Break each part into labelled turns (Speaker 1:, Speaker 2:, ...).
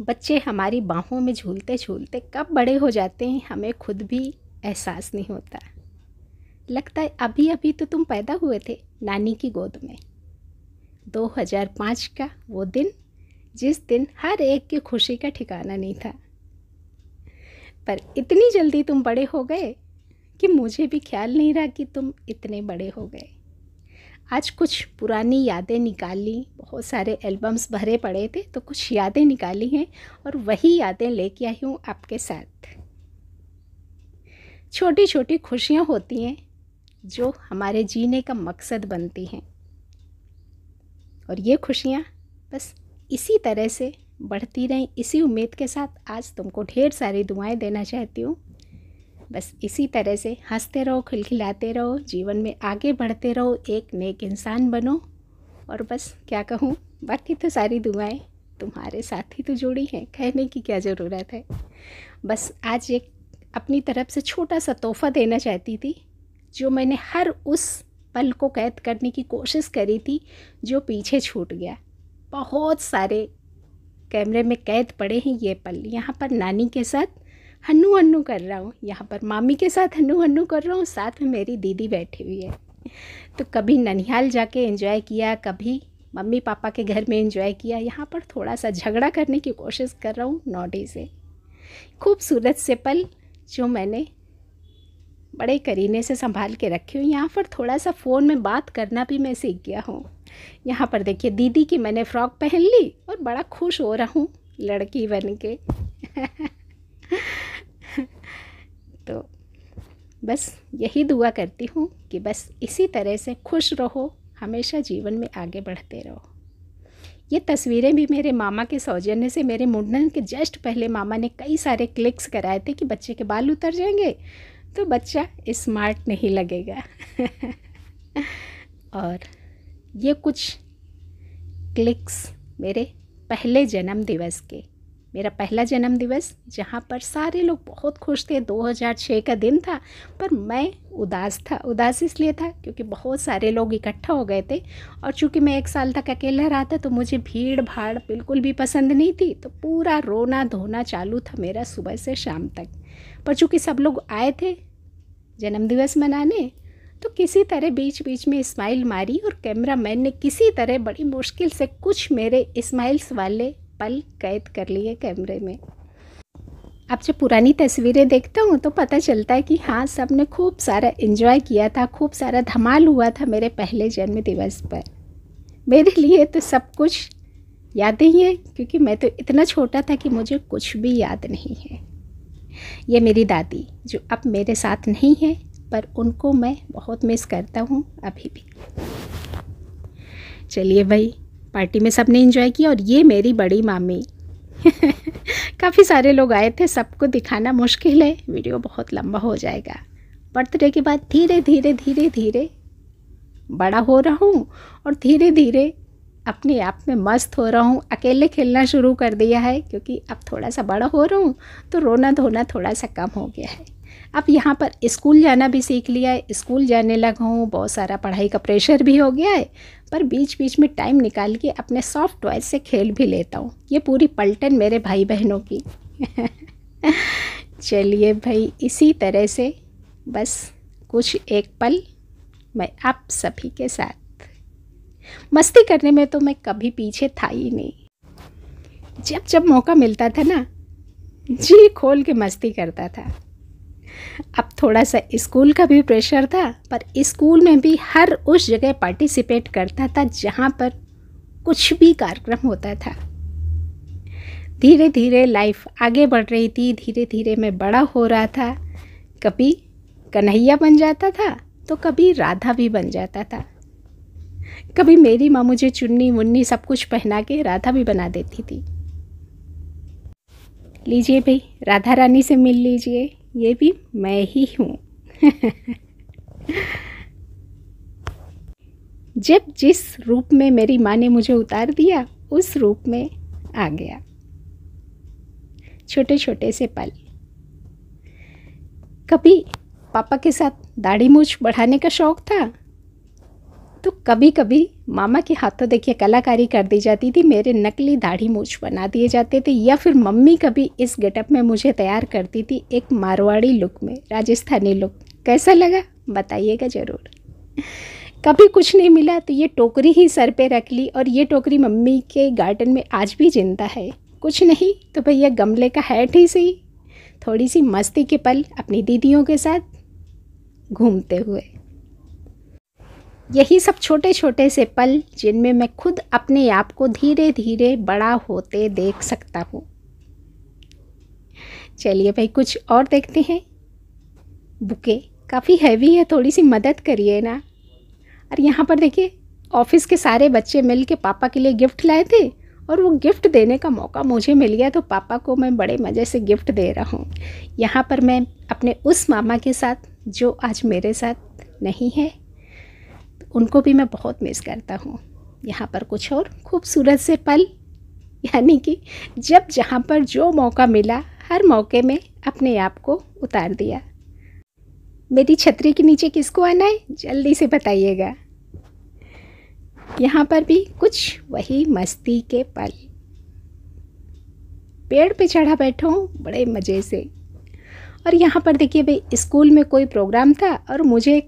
Speaker 1: बच्चे हमारी बाहों में झूलते झूलते कब बड़े हो जाते हैं हमें खुद भी एहसास नहीं होता लगता है अभी अभी तो तुम पैदा हुए थे नानी की गोद में 2005 का वो दिन जिस दिन हर एक की खुशी का ठिकाना नहीं था पर इतनी जल्दी तुम बड़े हो गए कि मुझे भी ख्याल नहीं रहा कि तुम इतने बड़े हो गए आज कुछ पुरानी यादें निकाली बहुत सारे एल्बम्स भरे पड़े थे तो कुछ यादें निकाली हैं और वही यादें लेके आई हूँ आपके साथ छोटी छोटी खुशियाँ होती हैं जो हमारे जीने का मकसद बनती हैं और ये खुशियाँ बस इसी तरह से बढ़ती रहें इसी उम्मीद के साथ आज तुमको ढेर सारी दुआएं देना चाहती हूँ बस इसी तरह से हंसते रहो खिलखिलाते रहो जीवन में आगे बढ़ते रहो एक नेक इंसान बनो और बस क्या कहूँ बाकी तो सारी दुआएं तुम्हारे साथ ही तो जुड़ी हैं कहने की क्या ज़रूरत है बस आज एक अपनी तरफ से छोटा सा तोहफा देना चाहती थी जो मैंने हर उस पल को कैद करने की कोशिश करी थी जो पीछे छूट गया बहुत सारे कैमरे में कैद पड़े हैं ये पल यहाँ पर नानी के साथ हन्नू हन्नू कर रहा हूँ यहाँ पर मामी के साथ हन्नू हन्नू कर रहा हूँ साथ में मेरी दीदी बैठी हुई है तो कभी ननिहाल जाके एंजॉय किया कभी मम्मी पापा के घर में एंजॉय किया यहाँ पर थोड़ा सा झगड़ा करने की कोशिश कर रहा हूँ नौडे से खूबसूरत से पल जो मैंने बड़े करीने से संभाल के रखी हूँ यहाँ पर थोड़ा सा फ़ोन में बात करना भी मैं सीख गया हूँ यहाँ पर देखिए दीदी की मैंने फ़्रॉक पहन ली और बड़ा खुश हो रहा हूँ लड़की बन के तो बस यही दुआ करती हूँ कि बस इसी तरह से खुश रहो हमेशा जीवन में आगे बढ़ते रहो ये तस्वीरें भी मेरे मामा के सौजन्य से मेरे मुंडन के जस्ट पहले मामा ने कई सारे क्लिक्स कराए थे कि बच्चे के बाल उतर जाएंगे तो बच्चा स्मार्ट नहीं लगेगा और ये कुछ क्लिक्स मेरे पहले जन्म दिवस के मेरा पहला जन्मदिवस जहाँ पर सारे लोग बहुत खुश थे 2006 का दिन था पर मैं उदास था उदास इसलिए था क्योंकि बहुत सारे लोग इकट्ठा हो गए थे और चूंकि मैं एक साल तक अकेला रहा था तो मुझे भीड़ भाड़ बिल्कुल भी पसंद नहीं थी तो पूरा रोना धोना चालू था मेरा सुबह से शाम तक पर चूँकि सब लोग आए थे जन्मदिवस मनाने तो किसी तरह बीच बीच में स्माइल मारी और कैमरा मैन ने किसी तरह बड़ी मुश्किल से कुछ मेरे स्माइल्स वाले पल कैद कर लिए कैमरे में अब जब पुरानी तस्वीरें देखता हूँ तो पता चलता है कि हाँ सब ने खूब सारा इन्जॉय किया था खूब सारा धमाल हुआ था मेरे पहले जन्मदिवस पर मेरे लिए तो सब कुछ याद ही है क्योंकि मैं तो इतना छोटा था कि मुझे कुछ भी याद नहीं है ये मेरी दादी जो अब मेरे साथ नहीं है पर उनको मैं बहुत मिस करता हूँ अभी भी चलिए भाई पार्टी में सब ने इंजॉय किया और ये मेरी बड़ी मामी काफ़ी सारे लोग आए थे सबको दिखाना मुश्किल है वीडियो बहुत लंबा हो जाएगा बर्थडे के बाद धीरे धीरे धीरे धीरे बड़ा हो रहा हूँ और धीरे धीरे अपने आप में मस्त हो रहा हूँ अकेले खेलना शुरू कर दिया है क्योंकि अब थोड़ा सा बड़ा हो रहा हूँ तो रोना धोना थोड़ा सा कम हो गया है अब यहाँ पर स्कूल जाना भी सीख लिया है स्कूल जाने लगा हूँ बहुत सारा पढ़ाई का प्रेशर भी हो गया है पर बीच बीच में टाइम निकाल के अपने सॉफ्ट टॉयज से खेल भी लेता हूँ ये पूरी पलटन मेरे भाई बहनों की चलिए भाई इसी तरह से बस कुछ एक पल मैं आप सभी के साथ मस्ती करने में तो मैं कभी पीछे था ही नहीं जब जब मौका मिलता था ना जी खोल के मस्ती करता था अब थोड़ा सा स्कूल का भी प्रेशर था पर स्कूल में भी हर उस जगह पार्टिसिपेट करता था जहाँ पर कुछ भी कार्यक्रम होता था धीरे धीरे लाइफ आगे बढ़ रही थी धीरे धीरे मैं बड़ा हो रहा था कभी कन्हैया बन जाता था तो कभी राधा भी बन जाता था कभी मेरी माँ मुझे चुन्नी मुन्नी सब कुछ पहना के राधा भी बना देती थी लीजिए भाई राधा रानी से मिल लीजिए ये भी मैं ही हूँ जब जिस रूप में मेरी माँ ने मुझे उतार दिया उस रूप में आ गया छोटे छोटे से पल कभी पापा के साथ दाढ़ी मूछ बढ़ाने का शौक़ था तो कभी कभी मामा के हाथों देखिए कलाकारी कर दी जाती थी मेरे नकली दाढ़ी मूछ बना दिए जाते थे या फिर मम्मी कभी इस गेटअप में मुझे तैयार करती थी एक मारवाड़ी लुक में राजस्थानी लुक कैसा लगा बताइएगा ज़रूर कभी कुछ नहीं मिला तो ये टोकरी ही सर पे रख ली और ये टोकरी मम्मी के गार्डन में आज भी जिंदा है कुछ नहीं तो भैया गमले का हैट ही सही थोड़ी सी मस्ती के पल अपनी दीदियों के साथ घूमते हुए यही सब छोटे छोटे से पल जिनमें मैं खुद अपने आप को धीरे धीरे बड़ा होते देख सकता हूँ चलिए भाई कुछ और देखते हैं बुके काफ़ी हैवी है थोड़ी सी मदद करिए ना और यहाँ पर देखिए ऑफिस के सारे बच्चे मिल के पापा के लिए गिफ्ट लाए थे और वो गिफ्ट देने का मौका मुझे मिल गया तो पापा को मैं बड़े मज़े से गिफ्ट दे रहा हूँ यहाँ पर मैं अपने उस मामा के साथ जो आज मेरे साथ नहीं है उनको भी मैं बहुत मिस करता हूँ यहाँ पर कुछ और खूबसूरत से पल यानी कि जब जहाँ पर जो मौका मिला हर मौके में अपने आप को उतार दिया मेरी छतरी के नीचे किसको आना है जल्दी से बताइएगा यहाँ पर भी कुछ वही मस्ती के पल पेड़ पे चढ़ा बैठो बड़े मज़े से और यहाँ पर देखिए भाई स्कूल में कोई प्रोग्राम था और मुझे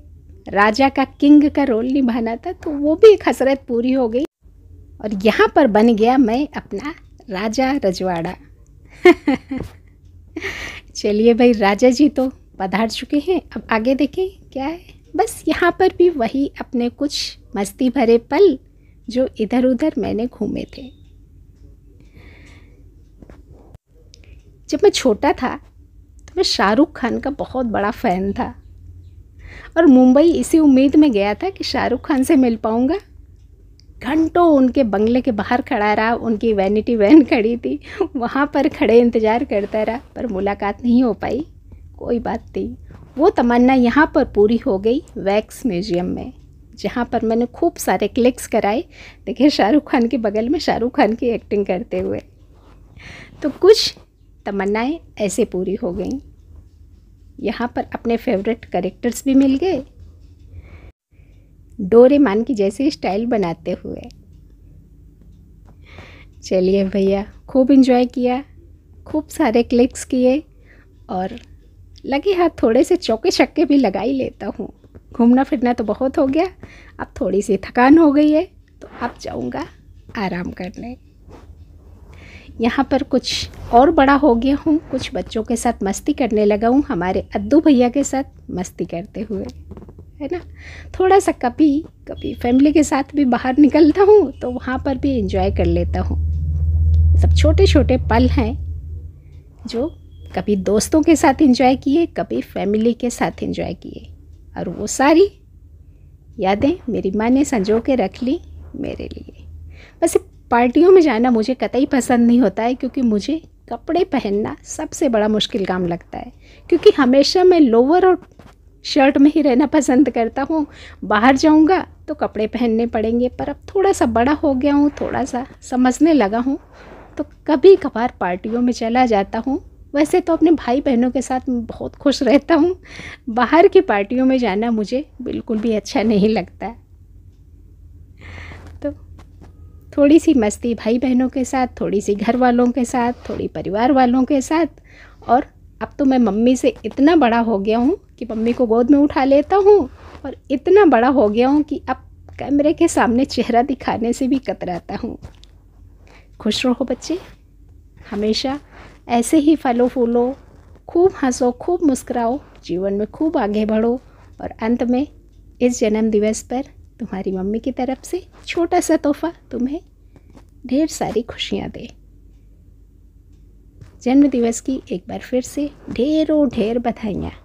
Speaker 1: राजा का किंग का रोल निभाना था तो वो भी एक हसरत पूरी हो गई और यहाँ पर बन गया मैं अपना राजा रजवाड़ा चलिए भाई राजा जी तो पधार चुके हैं अब आगे देखें क्या है बस यहाँ पर भी वही अपने कुछ मस्ती भरे पल जो इधर उधर मैंने घूमे थे जब मैं छोटा था तो मैं शाहरुख खान का बहुत बड़ा फ़ैन था और मुंबई इसी उम्मीद में गया था कि शाहरुख खान से मिल पाऊँगा घंटों उनके बंगले के बाहर खड़ा रहा उनकी वैनिटी वैन खड़ी थी वहाँ पर खड़े इंतज़ार करता रहा पर मुलाकात नहीं हो पाई कोई बात नहीं वो तमन्ना यहाँ पर पूरी हो गई वैक्स म्यूज़ियम में जहाँ पर मैंने खूब सारे क्लिक्स कराए देखिए शाहरुख खान के बगल में शाहरुख खान की एक्टिंग करते हुए तो कुछ तमन्नाएं ऐसे पूरी हो गई यहाँ पर अपने फेवरेट करेक्टर्स भी मिल गए डोरेमान की जैसी स्टाइल बनाते हुए चलिए भैया खूब इन्जॉय किया खूब सारे क्लिक्स किए और लगे हाथ थोड़े से चौके छक्के भी लगा ही लेता हूँ घूमना फिरना तो बहुत हो गया अब थोड़ी सी थकान हो गई है तो अब जाऊँगा आराम करने यहाँ पर कुछ और बड़ा हो गया हूँ कुछ बच्चों के साथ मस्ती करने लगा हूँ हमारे अद्दू भैया के साथ मस्ती करते हुए है ना थोड़ा सा कभी कभी फैमिली के साथ भी बाहर निकलता हूँ तो वहाँ पर भी इंजॉय कर लेता हूँ सब छोटे छोटे पल हैं जो कभी दोस्तों के साथ इंजॉय किए कभी फैमिली के साथ इंजॉय किए और वो सारी यादें मेरी माँ ने संजो के रख ली मेरे लिए बस पार्टियों में जाना मुझे कतई पसंद नहीं होता है क्योंकि मुझे कपड़े पहनना सबसे बड़ा मुश्किल काम लगता है क्योंकि हमेशा मैं लोअर और शर्ट में ही रहना पसंद करता हूँ बाहर जाऊँगा तो कपड़े पहनने पड़ेंगे पर अब थोड़ा सा बड़ा हो गया हूँ थोड़ा सा समझने लगा हूँ तो कभी कभार पार्टियों में चला जाता हूँ वैसे तो अपने भाई बहनों के साथ मैं बहुत खुश रहता हूँ बाहर की पार्टियों में जाना मुझे बिल्कुल भी अच्छा नहीं लगता है थोड़ी सी मस्ती भाई बहनों के साथ थोड़ी सी घर वालों के साथ थोड़ी परिवार वालों के साथ और अब तो मैं मम्मी से इतना बड़ा हो गया हूँ कि मम्मी को गोद में उठा लेता हूँ और इतना बड़ा हो गया हूँ कि अब कैमरे के सामने चेहरा दिखाने से भी कतराता हूँ खुश रहो बच्चे हमेशा ऐसे ही फलो फूलो खूब हंसो खूब मुस्कराओ जीवन में खूब आगे बढ़ो और अंत में इस जन्मदिवस पर तुम्हारी मम्मी की तरफ से छोटा सा तोहफा तुम्हें ढेर सारी खुशियाँ दे जन्मदिवस की एक बार फिर से ढेरों ढेर बधाइयाँ